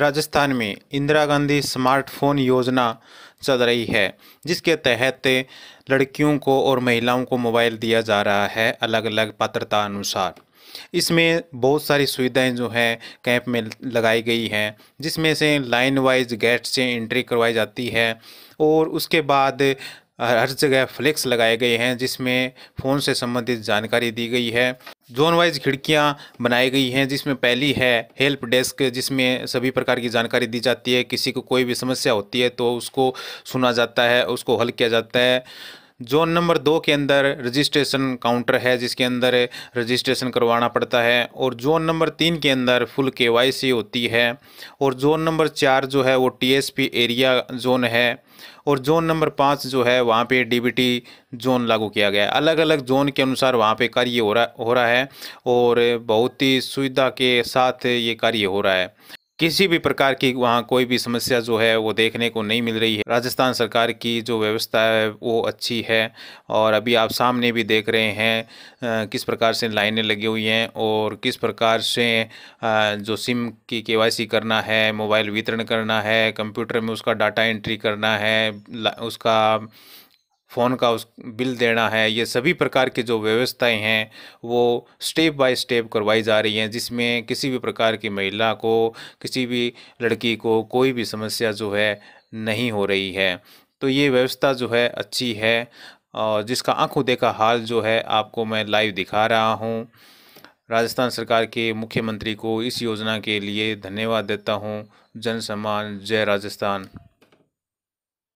राजस्थान में इंदिरा गांधी स्मार्टफोन योजना चल रही है जिसके तहत लड़कियों को और महिलाओं को मोबाइल दिया जा रहा है अलग अलग पात्रता अनुसार इसमें बहुत सारी सुविधाएं जो हैं कैंप में लगाई गई हैं जिसमें से लाइन वाइज गेट से एंट्री करवाई जाती है और उसके बाद हर जगह फ्लेक्स लगाए गए हैं जिसमें फ़ोन से संबंधित जानकारी दी गई है जोन वाइज खिड़कियां बनाई गई हैं जिसमें पहली है हेल्प डेस्क जिसमें सभी प्रकार की जानकारी दी जाती है किसी को कोई भी समस्या होती है तो उसको सुना जाता है उसको हल किया जाता है जोन नंबर दो के अंदर रजिस्ट्रेशन काउंटर है जिसके अंदर रजिस्ट्रेशन करवाना पड़ता है और जोन नंबर तीन के अंदर फुल केवाईसी होती है और जोन नंबर चार जो है वो टीएसपी एरिया जोन है और जोन नंबर पाँच जो है वहाँ पे डीबीटी जोन लागू किया गया है अलग अलग जोन के अनुसार वहाँ पे कार्य हो रहा हो रहा है और बहुत ही सुविधा के साथ ये कार्य हो रहा है किसी भी प्रकार की वहाँ कोई भी समस्या जो है वो देखने को नहीं मिल रही है राजस्थान सरकार की जो व्यवस्था है वो अच्छी है और अभी आप सामने भी देख रहे हैं किस प्रकार से लाइनें लगी हुई हैं और किस प्रकार से जो सिम की केवाईसी करना है मोबाइल वितरण करना है कंप्यूटर में उसका डाटा एंट्री करना है उसका फ़ोन का उस बिल देना है ये सभी प्रकार की जो व्यवस्थाएं हैं वो स्टेप बाय स्टेप करवाई जा रही हैं जिसमें किसी भी प्रकार की महिला को किसी भी लड़की को कोई भी समस्या जो है नहीं हो रही है तो ये व्यवस्था जो है अच्छी है और जिसका आंखों देखा हाल जो है आपको मैं लाइव दिखा रहा हूँ राजस्थान सरकार के मुख्यमंत्री को इस योजना के लिए धन्यवाद देता हूँ जन सम्मान जय राजस्थान